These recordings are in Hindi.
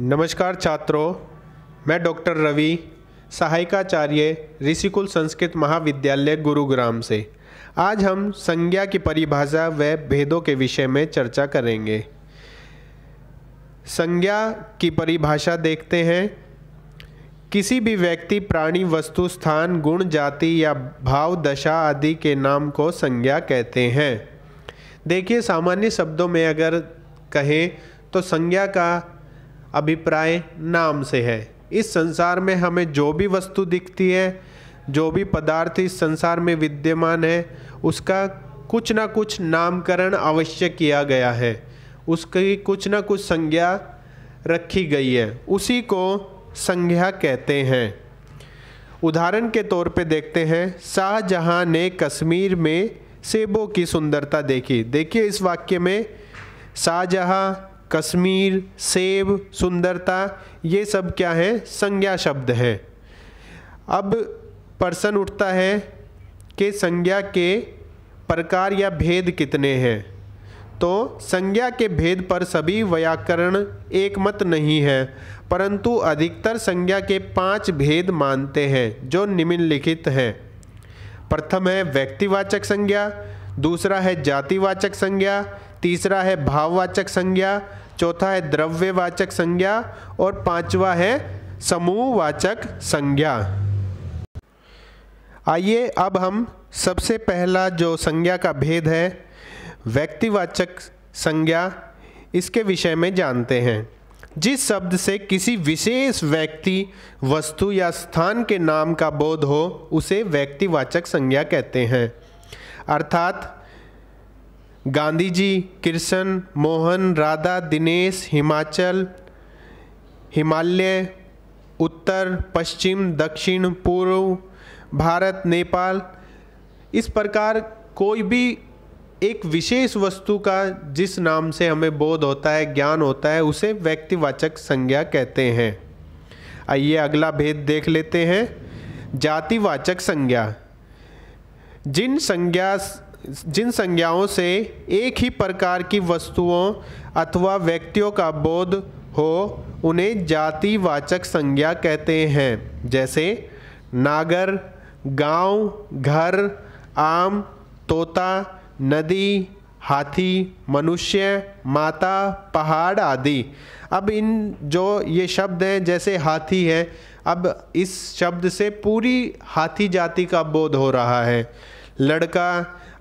नमस्कार छात्रों मैं डॉक्टर रवि सहायकाचार्य ऋषिकुल संस्कृत महाविद्यालय गुरुग्राम से आज हम संज्ञा की परिभाषा व भेदों के विषय में चर्चा करेंगे संज्ञा की परिभाषा देखते हैं किसी भी व्यक्ति प्राणी वस्तु स्थान गुण जाति या भाव दशा आदि के नाम को संज्ञा कहते हैं देखिए सामान्य शब्दों में अगर कहें तो संज्ञा का अभिप्राय नाम से है इस संसार में हमें जो भी वस्तु दिखती है जो भी पदार्थ इस संसार में विद्यमान है उसका कुछ ना कुछ नामकरण अवश्य किया गया है उसकी कुछ ना कुछ संज्ञा रखी गई है उसी को संज्ञा कहते हैं उदाहरण के तौर पे देखते हैं शाहजहाँ ने कश्मीर में सेबों की सुंदरता देखी देखिए इस वाक्य में शाहजहाँ कश्मीर सेब सुंदरता ये सब क्या है संज्ञा शब्द है अब प्रश्न उठता है कि संज्ञा के प्रकार या भेद कितने हैं तो संज्ञा के भेद पर सभी व्याकरण एकमत नहीं है परंतु अधिकतर संज्ञा के पांच भेद मानते हैं जो निम्नलिखित हैं प्रथम है व्यक्तिवाचक संज्ञा दूसरा है जातिवाचक संज्ञा तीसरा है भाववाचक संज्ञा चौथा है द्रव्यवाचक संज्ञा और पांचवा है समूहवाचक संज्ञा आइए अब हम सबसे पहला जो संज्ञा का भेद है व्यक्तिवाचक संज्ञा इसके विषय में जानते हैं जिस शब्द से किसी विशेष व्यक्ति वस्तु या स्थान के नाम का बोध हो उसे व्यक्तिवाचक संज्ञा कहते हैं अर्थात गांधी जी कृष्ण मोहन राधा दिनेश हिमाचल हिमालय उत्तर पश्चिम दक्षिण पूर्व भारत नेपाल इस प्रकार कोई भी एक विशेष वस्तु का जिस नाम से हमें बोध होता है ज्ञान होता है उसे व्यक्तिवाचक संज्ञा कहते हैं आइए अगला भेद देख लेते हैं जातिवाचक संज्ञा जिन संज्ञा जिन संज्ञाओं से एक ही प्रकार की वस्तुओं अथवा व्यक्तियों का बोध हो उन्हें जातिवाचक संज्ञा कहते हैं जैसे नागर गांव, घर आम तोता नदी हाथी मनुष्य माता पहाड़ आदि अब इन जो ये शब्द हैं जैसे हाथी है अब इस शब्द से पूरी हाथी जाति का बोध हो रहा है लड़का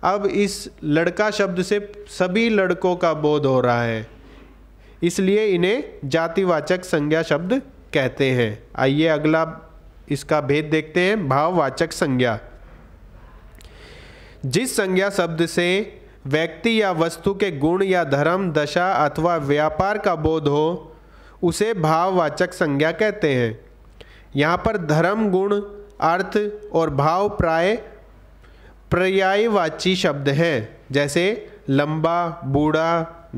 अब इस लड़का शब्द से सभी लड़कों का बोध हो रहा है इसलिए इन्हें जातिवाचक संज्ञा शब्द कहते हैं आइए अगला इसका भेद देखते हैं भाववाचक संज्ञा जिस संज्ञा शब्द से व्यक्ति या वस्तु के गुण या धर्म दशा अथवा व्यापार का बोध हो उसे भाववाचक संज्ञा कहते हैं यहाँ पर धर्म गुण अर्थ और भाव प्राय पर्यायवाची शब्द हैं जैसे लंबा बूढ़ा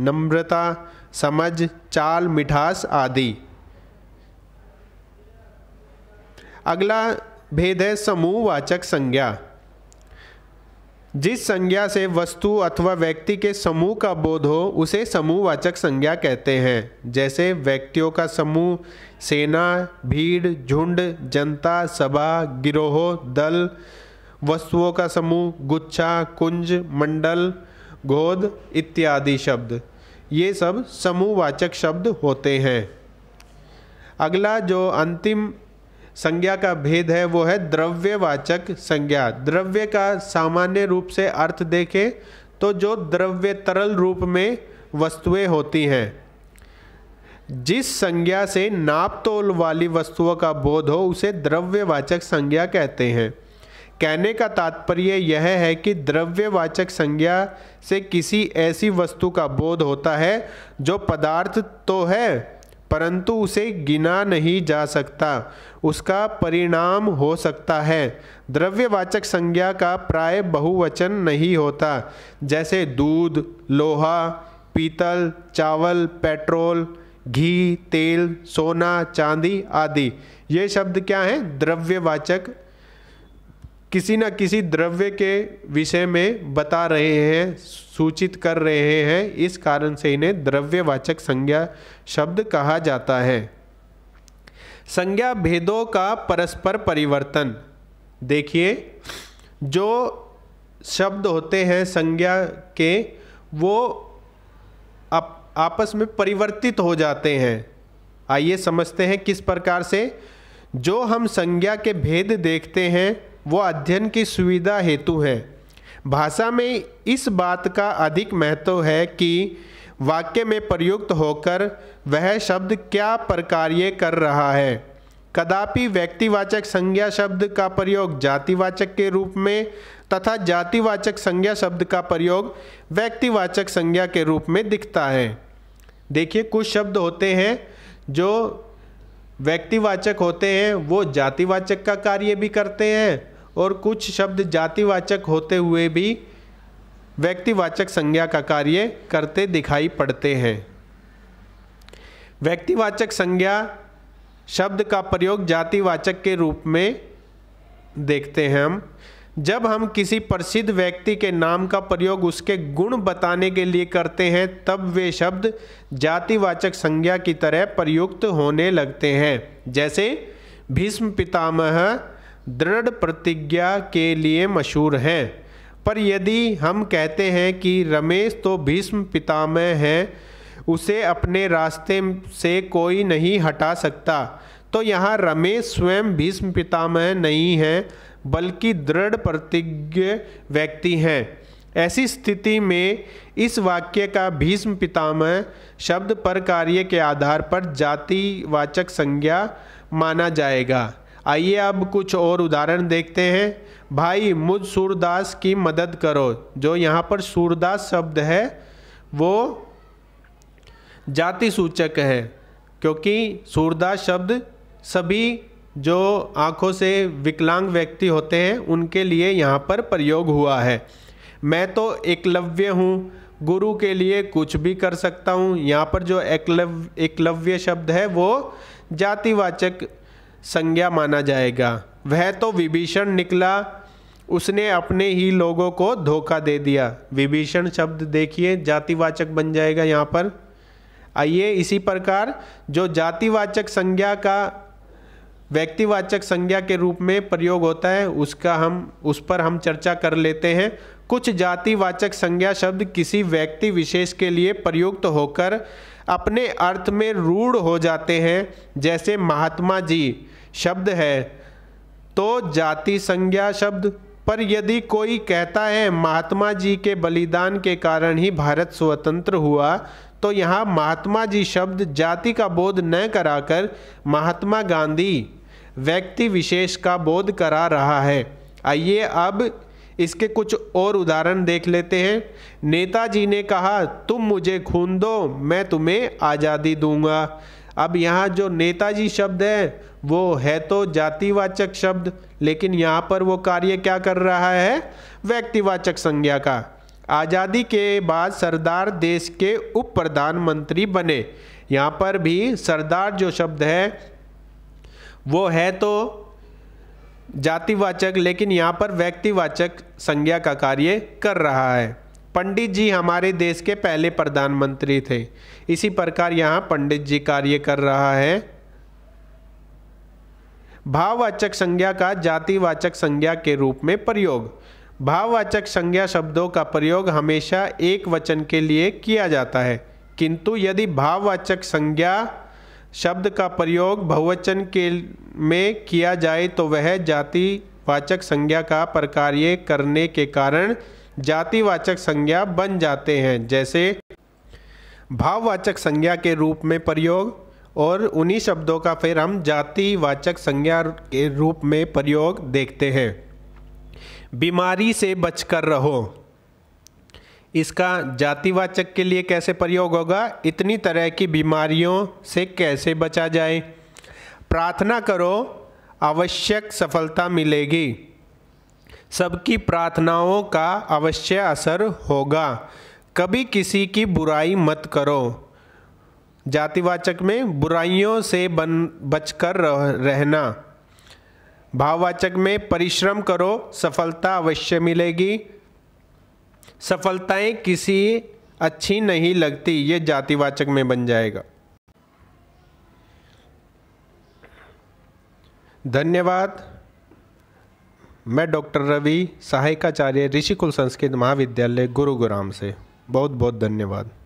नम्रता समझ चाल मिठास आदि अगला भेद है समूहवाचक संज्ञा जिस संज्ञा से वस्तु अथवा व्यक्ति के समूह का बोध हो उसे समूहवाचक संज्ञा कहते हैं जैसे व्यक्तियों का समूह सेना भीड़ झुंड जनता सभा गिरोह दल वस्तुओं का समूह गुच्छा कुंज मंडल गोद इत्यादि शब्द ये सब समूहवाचक शब्द होते हैं अगला जो अंतिम संज्ञा का भेद है वो है द्रव्यवाचक संज्ञा द्रव्य का सामान्य रूप से अर्थ देखें तो जो द्रव्य तरल रूप में वस्तुएं होती हैं जिस संज्ञा से नाप तोल वाली वस्तुओं का बोध हो उसे द्रव्यवाचक संज्ञा कहते हैं कहने का तात्पर्य यह है कि द्रव्यवाचक संज्ञा से किसी ऐसी वस्तु का बोध होता है जो पदार्थ तो है परंतु उसे गिना नहीं जा सकता उसका परिणाम हो सकता है द्रव्यवाचक संज्ञा का प्राय बहुवचन नहीं होता जैसे दूध लोहा पीतल चावल पेट्रोल घी तेल सोना चांदी आदि ये शब्द क्या हैं द्रव्यवाचक किसी न किसी द्रव्य के विषय में बता रहे हैं सूचित कर रहे हैं इस कारण से इन्हें द्रव्यवाचक संज्ञा शब्द कहा जाता है संज्ञा भेदों का परस्पर परिवर्तन देखिए जो शब्द होते हैं संज्ञा के वो आप, आपस में परिवर्तित हो जाते हैं आइए समझते हैं किस प्रकार से जो हम संज्ञा के भेद देखते हैं वो अध्ययन की सुविधा हेतु है भाषा में इस बात का अधिक महत्व है कि वाक्य में प्रयुक्त होकर वह शब्द क्या प्रकार्य कर रहा है कदापि व्यक्तिवाचक संज्ञा शब्द का प्रयोग जातिवाचक के रूप में तथा जातिवाचक संज्ञा शब्द का प्रयोग व्यक्तिवाचक संज्ञा के रूप में दिखता है देखिए कुछ शब्द होते हैं जो व्यक्तिवाचक होते हैं वो जातिवाचक का कार्य भी करते हैं और कुछ शब्द जातिवाचक होते हुए भी व्यक्तिवाचक संज्ञा का कार्य करते दिखाई पड़ते हैं व्यक्तिवाचक संज्ञा शब्द का प्रयोग जातिवाचक के रूप में देखते हैं हम जब हम किसी प्रसिद्ध व्यक्ति के नाम का प्रयोग उसके गुण बताने के लिए करते हैं तब वे शब्द जातिवाचक संज्ञा की तरह प्रयुक्त होने लगते हैं जैसे भीष्म पितामह दृढ़ प्रतिज्ञा के लिए मशहूर हैं पर यदि हम कहते हैं कि रमेश तो भीष्म पितामह हैं उसे अपने रास्ते से कोई नहीं हटा सकता तो यहाँ रमेश स्वयं भीष्म पितामह नहीं हैं बल्कि दृढ़ प्रतिज्ञ व्यक्ति हैं ऐसी स्थिति में इस वाक्य का भीष्म पितामह शब्द पर कार्य के आधार पर जातिवाचक संज्ञा माना जाएगा आइए अब कुछ और उदाहरण देखते हैं भाई मुझ सूरदास की मदद करो जो यहाँ पर सूरदास शब्द है वो जाति सूचक है क्योंकि सूरदास शब्द सभी जो आँखों से विकलांग व्यक्ति होते हैं उनके लिए यहाँ पर प्रयोग हुआ है मैं तो एकलव्य हूँ गुरु के लिए कुछ भी कर सकता हूँ यहाँ पर जो एकलव एकलव्य शब्द है वो जातिवाचक संज्ञा माना जाएगा वह तो विभीषण निकला उसने अपने ही लोगों को धोखा दे दिया विभीषण शब्द देखिए जातिवाचक बन जाएगा यहाँ पर आइए इसी प्रकार जो जातिवाचक संज्ञा का व्यक्तिवाचक संज्ञा के रूप में प्रयोग होता है उसका हम उस पर हम चर्चा कर लेते हैं कुछ जातिवाचक संज्ञा शब्द किसी व्यक्ति विशेष के लिए प्रयुक्त तो होकर अपने अर्थ में रूढ़ हो जाते हैं जैसे महात्मा जी शब्द है तो जाति संज्ञा शब्द पर यदि कोई कहता है महात्मा जी के बलिदान के कारण ही भारत स्वतंत्र हुआ तो यहाँ महात्मा जी शब्द जाति का बोध न कराकर महात्मा गांधी व्यक्ति विशेष का बोध करा रहा है आइए अब इसके कुछ और उदाहरण देख लेते हैं नेताजी ने कहा तुम मुझे खून दो मैं तुम्हें आज़ादी दूंगा अब यहाँ जो नेताजी शब्द है वो है तो जातिवाचक शब्द लेकिन यहाँ पर वो कार्य क्या कर रहा है व्यक्तिवाचक संज्ञा का आज़ादी के बाद सरदार देश के उप प्रधानमंत्री बने यहाँ पर भी सरदार जो शब्द है वो है तो जातिवाचक लेकिन यहाँ पर व्यक्तिवाचक संज्ञा का कार्य कर रहा है पंडित जी हमारे देश के पहले प्रधानमंत्री थे इसी प्रकार यहाँ पंडित जी कार्य कर रहा है भाववाचक संज्ञा का जातिवाचक संज्ञा के रूप में प्रयोग भाववाचक संज्ञा शब्दों का प्रयोग हमेशा एक वचन के लिए किया जाता है किंतु यदि भाववाचक संज्ञा शब्द का प्रयोग बहुवचन के में किया जाए तो वह जातिवाचक संज्ञा का प्रकार्य करने के कारण जातिवाचक संज्ञा बन जाते हैं जैसे भाववाचक संज्ञा के रूप में प्रयोग और उन्हीं शब्दों का फिर हम जातिवाचक संज्ञा के रूप में प्रयोग देखते हैं बीमारी से बचकर रहो इसका जातिवाचक के लिए कैसे प्रयोग होगा इतनी तरह की बीमारियों से कैसे बचा जाए प्रार्थना करो आवश्यक सफलता मिलेगी सबकी प्रार्थनाओं का अवश्य असर होगा कभी किसी की बुराई मत करो जातिवाचक में बुराइयों से बन बचकर रहना भाववाचक में परिश्रम करो सफलता अवश्य मिलेगी सफलताएं किसी अच्छी नहीं लगती ये जातिवाचक में बन जाएगा धन्यवाद मैं डॉक्टर रवि सहायकाचार्य ऋषिकुल संस्कृत महाविद्यालय गुरुग्राम से बहुत बहुत धन्यवाद